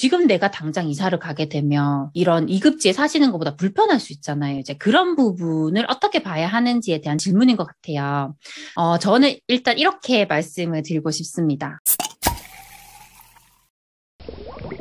지금 내가 당장 이사를 가게 되면 이런 이급지에 사시는 것보다 불편할 수 있잖아요. 이제 그런 부분을 어떻게 봐야 하는지에 대한 질문인 것 같아요. 어, 저는 일단 이렇게 말씀을 드리고 싶습니다.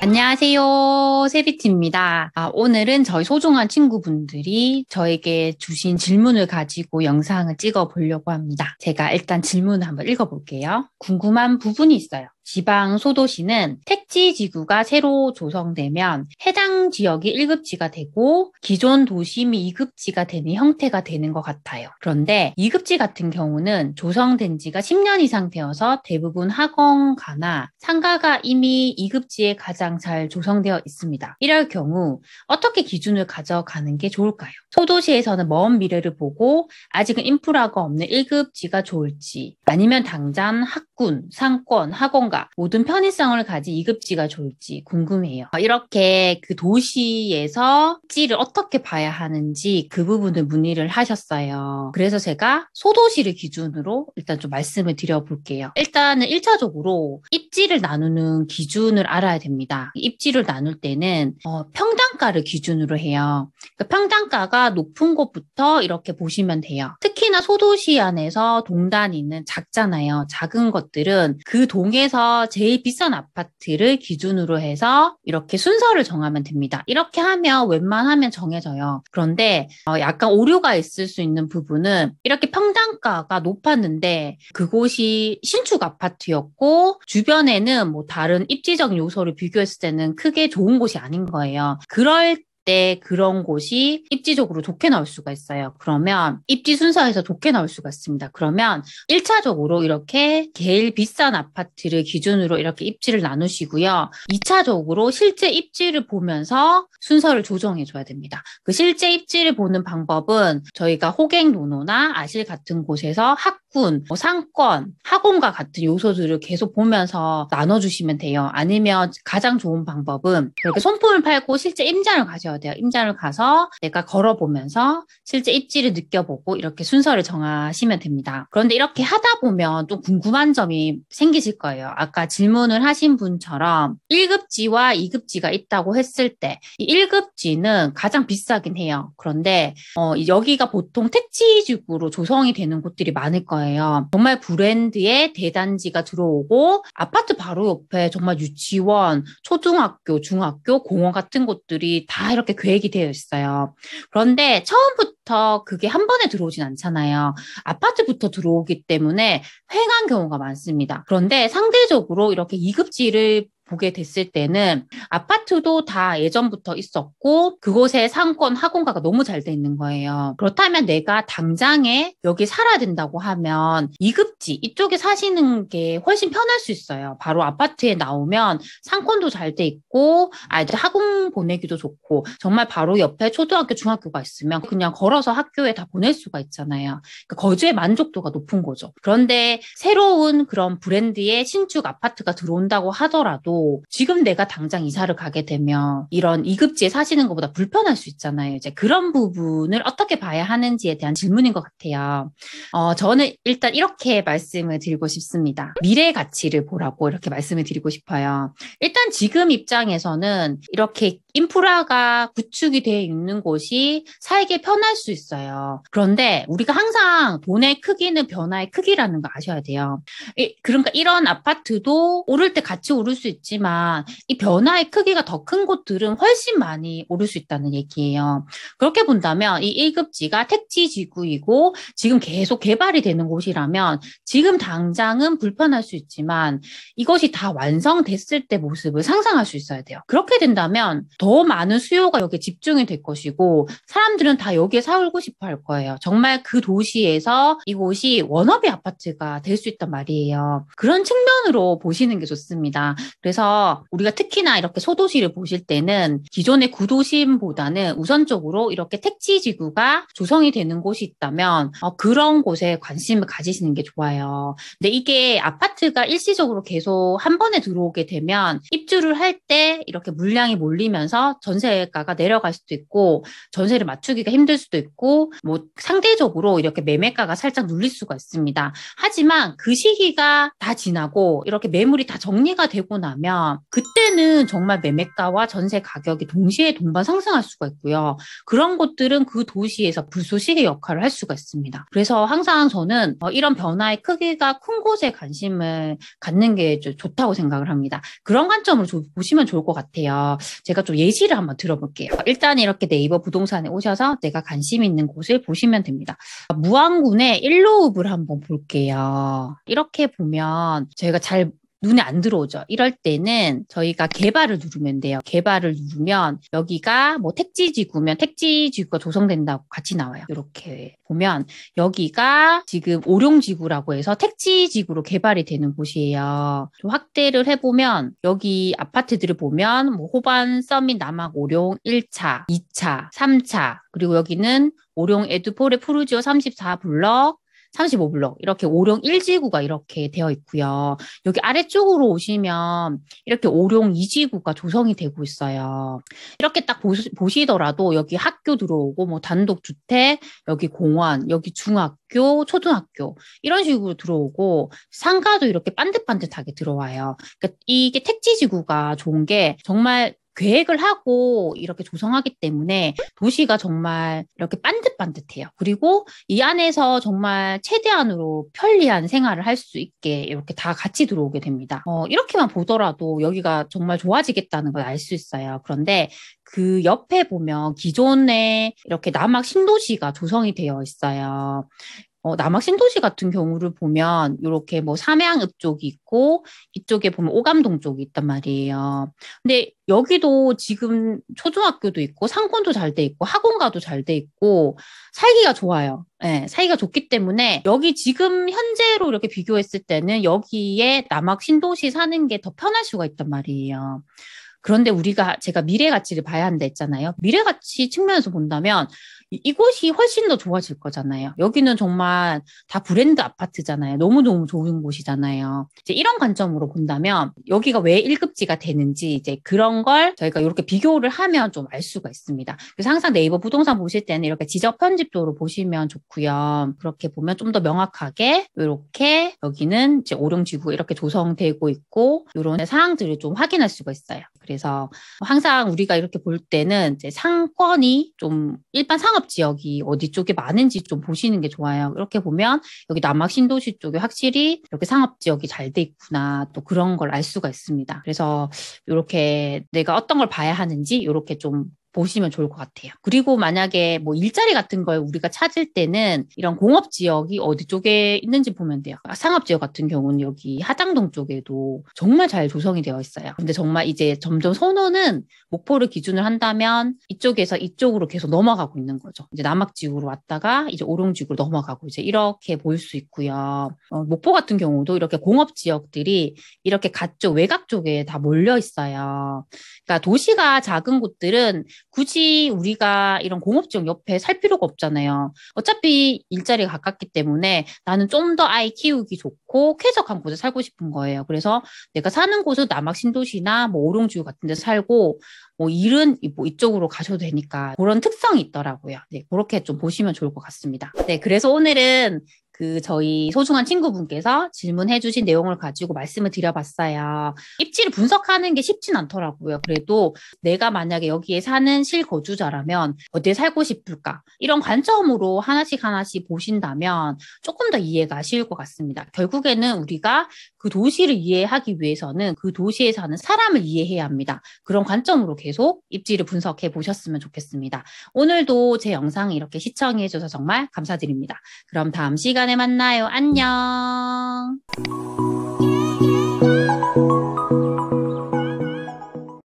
안녕하세요. 세비티입니다. 아, 오늘은 저희 소중한 친구분들이 저에게 주신 질문을 가지고 영상을 찍어 보려고 합니다. 제가 일단 질문을 한번 읽어 볼게요. 궁금한 부분이 있어요. 지방 소도시는 택지 지구가 새로 조성되면 해당 지역이 1급지가 되고 기존 도심이 2급지가 되는 형태가 되는 것 같아요. 그런데 2급지 같은 경우는 조성된 지가 10년 이상 되어서 대부분 학원가나 상가가 이미 2급지에 가장 잘 조성되어 있습니다. 이럴 경우 어떻게 기준을 가져가는 게 좋을까요? 소도시에서는 먼 미래를 보고 아직은 인프라가 없는 1급지가 좋을지 아니면 당장 학군, 상권, 학원가 모든 편의성을 가진 2급지가 좋을지 궁금해요. 이렇게 그 도시에서 입지를 어떻게 봐야 하는지 그 부분을 문의를 하셨어요. 그래서 제가 소도시를 기준으로 일단 좀 말씀을 드려볼게요. 일단은 1차적으로 입 입지를 나누는 기준을 알아야 됩니다. 입지를 나눌 때는 어, 평당가를 기준으로 해요. 그 평당가가 높은 곳부터 이렇게 보시면 돼요. 특히나 소도시 안에서 동단이 있는 작잖아요. 작은 것들은 그 동에서 제일 비싼 아파트를 기준으로 해서 이렇게 순서를 정하면 됩니다. 이렇게 하면 웬만하면 정해져요. 그런데 어, 약간 오류가 있을 수 있는 부분은 이렇게 평당가가 높았는데 그곳이 신축 아파트였고 주변 이전에는 뭐 다른 입지적 요소를 비교했을 때는 크게 좋은 곳이 아닌 거예요. 그럴 때 그런 곳이 입지적으로 좋게 나올 수가 있어요. 그러면 입지 순서에서 좋게 나올 수가 있습니다. 그러면 1차적으로 이렇게 제일 비싼 아파트를 기준으로 이렇게 입지를 나누시고요. 2차적으로 실제 입지를 보면서 순서를 조정해 줘야 됩니다. 그 실제 입지를 보는 방법은 저희가 호갱 노노나 아실 같은 곳에서 학군, 뭐 상권, 학원과 같은 요소들을 계속 보면서 나눠주시면 돼요. 아니면 가장 좋은 방법은 이렇게 손품을 팔고 실제 임장을 가셔야 제어 임장을 가서 내가 걸어보면서 실제 입지를 느껴보고 이렇게 순서를 정하시면 됩니다. 그런데 이렇게 하다 보면 또 궁금한 점이 생기실 거예요. 아까 질문을 하신 분처럼 1급지와 2급지가 있다고 했을 때이 1급지는 가장 비싸긴 해요. 그런데 어, 여기가 보통 택지지구로 조성이 되는 곳들이 많을 거예요. 정말 브랜드의 대단지가 들어오고 아파트 바로 옆에 정말 유치원, 초등학교, 중학교, 공원 같은 곳들이 다 이렇게 그렇게 계획이 되어 있어요. 그런데 처음부터 그게 한 번에 들어오진 않잖아요. 아파트부터 들어오기 때문에 횡한 경우가 많습니다. 그런데 상대적으로 이렇게 2급지를 보게 됐을 때는 아파트도 다 예전부터 있었고 그곳에 상권 학원가가 너무 잘 돼 있는 거예요. 그렇다면 내가 당장에 여기 살아야 된다고 하면 2급지 이쪽에 사시는 게 훨씬 편할 수 있어요. 바로 아파트에 나오면 상권도 잘 돼 있고 아이들 학원 보내기도 좋고 정말 바로 옆에 초등학교 중학교가 있으면 그냥 걸어서 학교에 다 보낼 수가 있잖아요. 그러니까 거주의 만족도가 높은 거죠. 그런데 새로운 그런 브랜드의 신축 아파트가 들어온다고 하더라도 지금 내가 당장 이사를 가게 되면 이런 2급지에 사시는 것보다 불편할 수 있잖아요. 이제 그런 부분을 어떻게 봐야 하는지에 대한 질문인 것 같아요. 어, 저는 일단 이렇게 말씀을 드리고 싶습니다. 미래의 가치를 보라고 이렇게 말씀을 드리고 싶어요. 일단 지금 입장에서는 이렇게 인프라가 구축이 되어 있는 곳이 사에게 편할 수 있어요. 그런데 우리가 항상 돈의 크기는 변화의 크기라는 걸 아셔야 돼요. 그러니까 이런 아파트도 오를 때 같이 오를 수 있지. 있지만 이 변화의 크기가 더 큰 곳들은 훨씬 많이 오를 수 있다는 얘기예요. 그렇게 본다면 이 1급지가 택지 지구이고 지금 계속 개발이 되는 곳이라면 지금 당장은 불편할 수 있지만 이것이 다 완성됐을 때 모습을 상상할 수 있어야 돼요. 그렇게 된다면 더 많은 수요가 여기에 집중이 될 것이고 사람들은 다 여기에 살고 싶어 할 거예요. 정말 그 도시에서 이곳이 워너비 아파트가 될 수 있단 말이에요. 그런 측면으로 보시는 게 좋습니다. 그래서 그래서 우리가 특히나 이렇게 소도시를 보실 때는 기존의 구도심보다는 우선적으로 이렇게 택지 지구가 조성이 되는 곳이 있다면 어, 그런 곳에 관심을 가지시는 게 좋아요. 근데 이게 아파트가 일시적으로 계속 한 번에 들어오게 되면 입주를 할 때 이렇게 물량이 몰리면서 전세가가 내려갈 수도 있고 전세를 맞추기가 힘들 수도 있고 뭐 상대적으로 이렇게 매매가가 살짝 눌릴 수가 있습니다. 하지만 그 시기가 다 지나고 이렇게 매물이 다 정리가 되고 나면 되면 그때는 정말 매매가와 전세 가격이 동시에 동반 상승할 수가 있고요. 그런 곳들은그 도시에서 불쏘시개 역할을 할 수가 있습니다. 그래서 항상 저는 어, 이런 변화의 크기가 큰 곳에 관심을 갖는 게 좋다고 생각을 합니다. 그런 관점으로 보시면 좋을 것 같아요. 제가 좀 예시를 한번 들어볼게요. 일단 이렇게 네이버 부동산에 오셔서 내가 관심 있는 곳을 보시면 됩니다. 무안군의 일로읍을 한번 볼게요. 이렇게 보면 저희가 잘 눈에 안 들어오죠. 이럴 때는 저희가 개발을 누르면 돼요. 개발을 누르면 여기가 뭐 택지지구면 택지지구가 조성된다고 같이 나와요. 이렇게 보면 여기가 지금 오룡지구라고 해서 택지지구로 개발이 되는 곳이에요. 좀 확대를 해보면 여기 아파트들을 보면 뭐 호반, 서민, 남학, 오룡 1차, 2차, 3차 그리고 여기는 오룡 에드포레 푸르지오 34블럭 35블록 이렇게 5룡 1지구가 이렇게 되어 있고요. 여기 아래쪽으로 오시면 이렇게 5룡 2지구가 조성이 되고 있어요. 이렇게 딱 보시, 보시더라도 여기 학교 들어오고 뭐 단독 주택, 여기 공원, 여기 중학교, 초등학교 이런 식으로 들어오고 상가도 이렇게 반듯반듯하게 들어와요. 그러니까 이게 택지 지구가 좋은 게 정말 계획을 하고 이렇게 조성하기 때문에 도시가 정말 이렇게 반듯반듯해요. 그리고 이 안에서 정말 최대한으로 편리한 생활을 할 수 있게 이렇게 다 같이 들어오게 됩니다. 어, 이렇게만 보더라도 여기가 정말 좋아지겠다는 걸 알 수 있어요. 그런데 그 옆에 보면 기존에 이렇게 남학 신도시가 조성이 되어 있어요. 어, 남학 신도시 같은 경우를 보면 이렇게 뭐 삼양읍 쪽이 있고 이쪽에 보면 오감동 쪽이 있단 말이에요. 근데 여기도 지금 초중학교도 있고 상권도 잘 돼 있고 학원가도 잘 돼 있고 살기가 좋아요. 네, 예, 사이가 좋기 때문에 여기 지금 현재로 이렇게 비교했을 때는 여기에 남학 신도시 사는 게 더 편할 수가 있단 말이에요. 그런데 우리가 제가 미래 가치를 봐야 한다 했잖아요. 미래 가치 측면에서 본다면 이곳이 훨씬 더 좋아질 거잖아요. 여기는 정말 다 브랜드 아파트잖아요. 너무너무 좋은 곳이잖아요. 이제 이런 관점으로 본다면 여기가 왜 1급지가 되는지 이제 그런 걸 저희가 이렇게 비교를 하면 좀 알 수가 있습니다. 그래서 항상 네이버 부동산 보실 때는 이렇게 지적 편집도로 보시면 좋고요. 그렇게 보면 좀 더 명확하게 이렇게 여기는 이제 오룡지구 이렇게 조성되고 있고 이런 사항들을 좀 확인할 수가 있어요. 그래서 그래서 항상 우리가 이렇게 볼 때는 이제 상권이 좀 일반 상업 지역이 어디 쪽에 많은지 좀 보시는 게 좋아요. 이렇게 보면 여기 남학 신도시 쪽에 확실히 이렇게 상업 지역이 잘 돼 있구나 또 그런 걸 알 수가 있습니다. 그래서 이렇게 내가 어떤 걸 봐야 하는지 이렇게 좀 보시면 좋을 것 같아요. 그리고 만약에 뭐 일자리 같은 걸 우리가 찾을 때는 이런 공업 지역이 어디 쪽에 있는지 보면 돼요. 아, 상업 지역 같은 경우는 여기 하장동 쪽에도 정말 잘 조성이 되어 있어요. 근데 정말 이제 점점 선호는 목포를 기준을 한다면 이쪽에서 이쪽으로 계속 넘어가고 있는 거죠. 이제 남학 지구로 왔다가 이제 오룡 지구로 넘어가고 이제 이렇게 보일 수 있고요. 어, 목포 같은 경우도 이렇게 공업 지역들이 이렇게 가쪽 외곽 쪽에 다 몰려 있어요. 그러니까 도시가 작은 곳들은 굳이 우리가 이런 공업지역 옆에 살 필요가 없잖아요. 어차피 일자리가 가깝기 때문에 나는 좀 더 아이 키우기 좋고 쾌적한 곳에 살고 싶은 거예요. 그래서 내가 사는 곳은 남학 신도시나 뭐오롱주 같은 데 살고 뭐 일은 뭐 이쪽으로 가셔도 되니까 그런 특성이 있더라고요. 네, 그렇게 좀 보시면 좋을 것 같습니다. 네, 그래서 오늘은 그 저희 소중한 친구분께서 질문해 주신 내용을 가지고 말씀을 드려봤어요. 입지를 분석하는 게 쉽진 않더라고요. 그래도 내가 만약에 여기에 사는 실거주자라면 어디에 살고 싶을까? 이런 관점으로 하나씩 하나씩 보신다면 조금 더 이해가 쉬울 것 같습니다. 결국에는 우리가 그 도시를 이해하기 위해서는 그 도시에 사는 사람을 이해해야 합니다. 그런 관점으로 계속 입지를 분석해 보셨으면 좋겠습니다. 오늘도 제 영상 이렇게 시청해 주셔서 정말 감사드립니다. 그럼 다음 시간에 만나요. 안녕.